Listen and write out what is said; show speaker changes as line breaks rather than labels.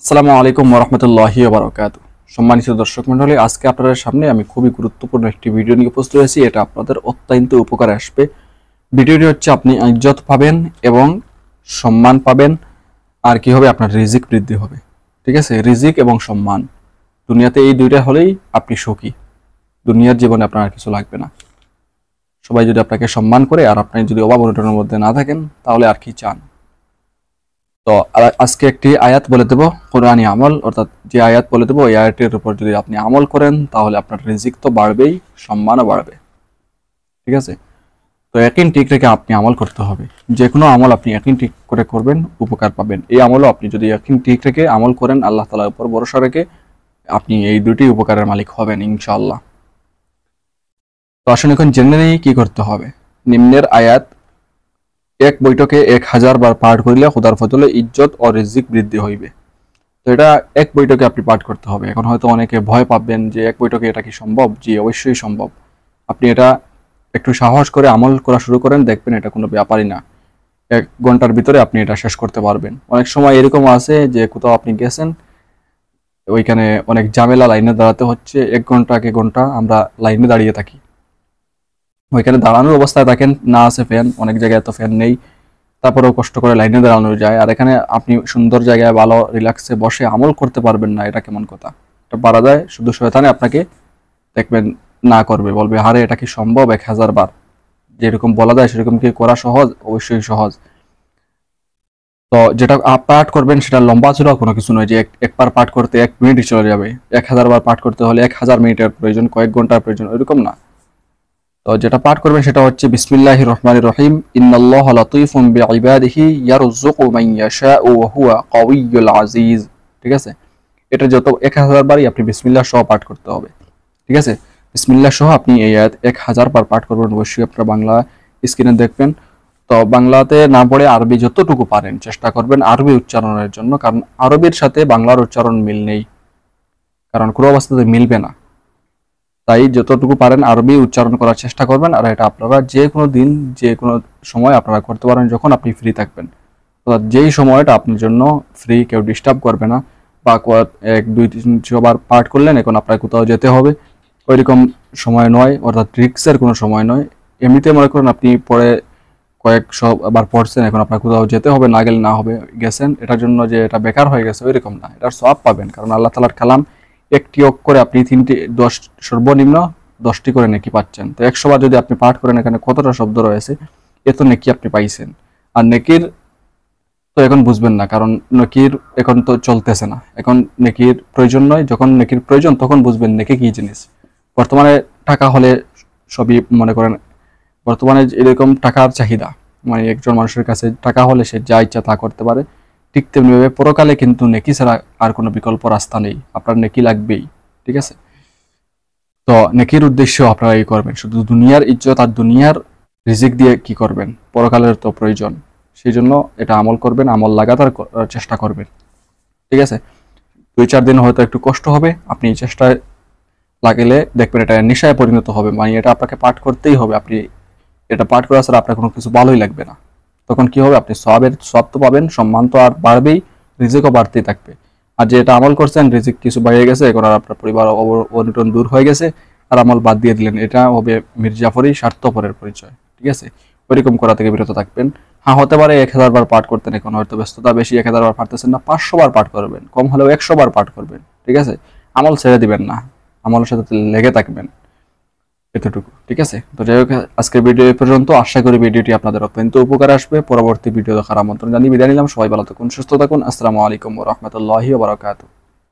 আসসালামু আলাইকুম ওরহমতুল্লাহি বারকাত সম্মানিত দর্শক মন্ডলী আজকে আপনাদের সামনে আমি খুবই গুরুত্বপূর্ণ একটি ভিডিও নিয়ে উপস্থিত হয়েছি এটা আপনাদের অত্যন্ত উপকারে আসবে ভিডিওটি হচ্ছে আপনি ইজ্জত পাবেন এবং সম্মান পাবেন আর কি হবে আপনার রিজিক বৃদ্ধি হবে ঠিক আছে রিজিক এবং সম্মান দুনিয়াতে এই দুইটা হলেই আপনি সুখী দুনিয়ার জীবনে আপনার আর কিছু লাগবে না সবাই যদি আপনাকে সম্মান করে আর আপনি যদি অভাব অনুটনের মধ্যে না থাকেন তাহলে আর কি চান তো আজকে একটি আয়াত বলে দেব কোরআনি আমল অর্থাৎ যে আয়াত বলে দেবো ওই আয়াতের উপর যদি আপনি আমল করেন তাহলে আপনার রিজিক তো বাড়বেই সম্মানও বাড়বে ঠিক আছে তো একই ঠিক রেখে আপনি আমল করতে হবে যে কোনো আমল আপনি একই ঠিক করে করবেন উপকার পাবেন এই আমলও আপনি যদি একই ঠিক রেখে আমল করেন আল্লাহ তালার উপর ভরসা রেখে আপনি এই দুটি উপকারের মালিক হবেন ইনশাল্লাহ তো আসলে এখন জেনে নেই কী করতে হবে নিম্নের আয়াত এক বৈঠকে এক হাজার বার পাঠ করিলে খোদার ফজলে ইজ্জত ও রিজিক বৃদ্ধি হইবে তো এটা এক বৈঠকে আপনি পাঠ করতে হবে এখন হয়তো অনেকে ভয় পাবেন যে এক বৈঠকে এটা কি সম্ভব জি অবশ্যই সম্ভব আপনি এটা একটু সাহস করে আমল করা শুরু করেন দেখবেন এটা কোনো ব্যাপারই না এক ঘন্টার ভিতরে আপনি এটা শেষ করতে পারবেন অনেক সময় এরকম আছে যে কোথাও আপনি গেছেন ওইখানে অনেক ঝামেলা লাইনে দাঁড়াতে হচ্ছে এক ঘন্টা এক ঘন্টা আমরা লাইনে দাঁড়িয়ে থাকি ওইখানে দাঁড়ানোর অবস্থায় থাকেন না আছে ফ্যান অনেক জায়গায় তো ফ্যান নেই তারপরেও কষ্ট করে লাইনে দাঁড়ানো যায় আর এখানে আপনি সুন্দর জায়গায় ভালো রিল্যাক্সে বসে আমল করতে পারবেন না এটা কেমন কথা এটা পারা যায় শুধু শয়তানে আপনাকে দেখবেন না করবে বলবে হারে এটা কি সম্ভব এক হাজার বার যেরকম বলা যায় সেরকম কি করা সহজ অবশ্যই সহজ তো যেটা পাঠ করবেন সেটা লম্বা চূড়া কোনো কিছু নয় যে একবার পাঠ করতে এক মিনিট চলে যাবে এক হাজার বার পাঠ করতে হলে এক হাজার মিনিটের প্রয়োজন কয়েক ঘন্টার প্রয়োজন এরকম না তো যেটা পাঠ করবেন সেটা হচ্ছে বিসমিল্লাহ রহমান রহিম আজিজ ঠিক আছে এটা যত এক বারই আপনি বিসমিল্লা সহ পাঠ করতে হবে ঠিক আছে বিসমিল্লাহ সহ আপনি এই আয়াত 1000 বার পাঠ করবেন অবশ্যই আপনারা বাংলা স্ক্রিনে দেখবেন তো বাংলাতে না পড়ে আরবি যতটুকু পারেন চেষ্টা করবেন আরবি উচ্চারণের জন্য কারণ আরবির সাথে বাংলার উচ্চারণ মিল নেই কারণ কোনো অবস্থাতে মিলবে না তাই যতটুকু পারেন আরবি উচ্চারণ করার চেষ্টা করবেন আর এটা আপনারা যে কোনো দিন যে কোনো সময় আপনারা করতে পারেন যখন আপনি ফ্রি থাকবেন অর্থাৎ যেই সময়টা আপনার জন্য ফ্রি কেউ ডিস্টার্ব করবে না বা এক দুই তিন ছবার পাঠ করলেন এখন আপনার কোথাও যেতে হবে ওইরকম সময় নয় অর্থাৎ রিক্সের কোনো সময় নয় এমনিতে মনে করেন আপনি পরে কয়েক সবার পড়ছেন এখন আপনার কোথাও যেতে হবে না গেলে না হবে গেছেন এটার জন্য যে এটা বেকার হয়ে গেছে ওইরকম না এটার সব পাবেন কারণ আল্লাহ তালার কালাম একটি অক করে আপনি তিনটি দশ সর্বনিম্ন দশটি করে নাকি পাচ্ছেন তো একশো বার যদি আপনি পাঠ করেন এখানে কতটা শব্দ রয়েছে এত নেকি আপনি পাইছেন আর নেকির তো এখন বুঝবেন না কারণ নেকির এখন তো চলতেছে না এখন নেকির প্রয়োজন নয় যখন নেকির প্রয়োজন তখন বুঝবেন নেকি কি জিনিস বর্তমানে টাকা হলে সবই মনে করেন বর্তমানে এরকম টাকার চাহিদা মানে একজন মানুষের কাছে টাকা হলে সে যা ইচ্ছা তা করতে পারে ঠিক তেমনিভাবে পরকালে কিন্তু নেকি ছাড়া আর কোনো বিকল্প রাস্তা নেই আপনার নেকি লাগবেই ঠিক আছে তো নেকির উদ্দেশ্য আপনারা এই করবেন শুধু দুনিয়ার ইজ্জত আর দুনিয়ার রিজিক দিয়ে কি করবেন পরকালের তো প্রয়োজন সেই জন্য এটা আমল করবেন আমল লাগাতার চেষ্টা করবেন ঠিক আছে দুই চার দিন হয়তো একটু কষ্ট হবে আপনি চেষ্টায় লাগলে দেখবেন এটা নেশায় পরিণত হবে মানে এটা আপনাকে পাঠ করতেই হবে আপনি এটা পাঠ করা ছাড়া আপনার কোনো কিছু ভালোই লাগবে না তখন কি হবে আপনি সবের সব তো পাবেন সম্মান তো আর বাড়বেই রিজিকও বাড়তেই থাকবে আর যেটা আমল করছেন রিজিক কিছু বাড়িয়ে গেছে এখন আর আপনার পরিবার অনুটন দূর হয়ে গেছে আর আমল বাদ দিয়ে দিলেন এটা হবে মির্জাফরই স্বার্থপরের পরিচয় ঠিক আছে ওইরকম করা থেকে বিরত থাকবেন হ্যাঁ হতে পারে এক হাজার বার পাঠ করতেন এখন হয়তো ব্যস্ততা বেশি এক হাজার বার পাঠতেছেন না পাঁচশো বার পাঠ করবেন কম হলেও একশো বার পাঠ করবেন ঠিক আছে আমল ছেড়ে দিবেন না আমলের সাথে লেগে থাকবেন এতটুকু ঠিক আছে তো যাই হোক আজকের ভিডিও পর্যন্ত আশা করি ভিডিওটি আপনাদের অত্যন্ত উপকার আসবে পরবর্তী ভিডিও দেখার আমন্ত্রণ জানিয়ে বিদায় নিলাম সবাই ভালো থাকুন সুস্থ থাকুন আসসালামু আলাইকুম রহমতুল্লাহি বারাকাতু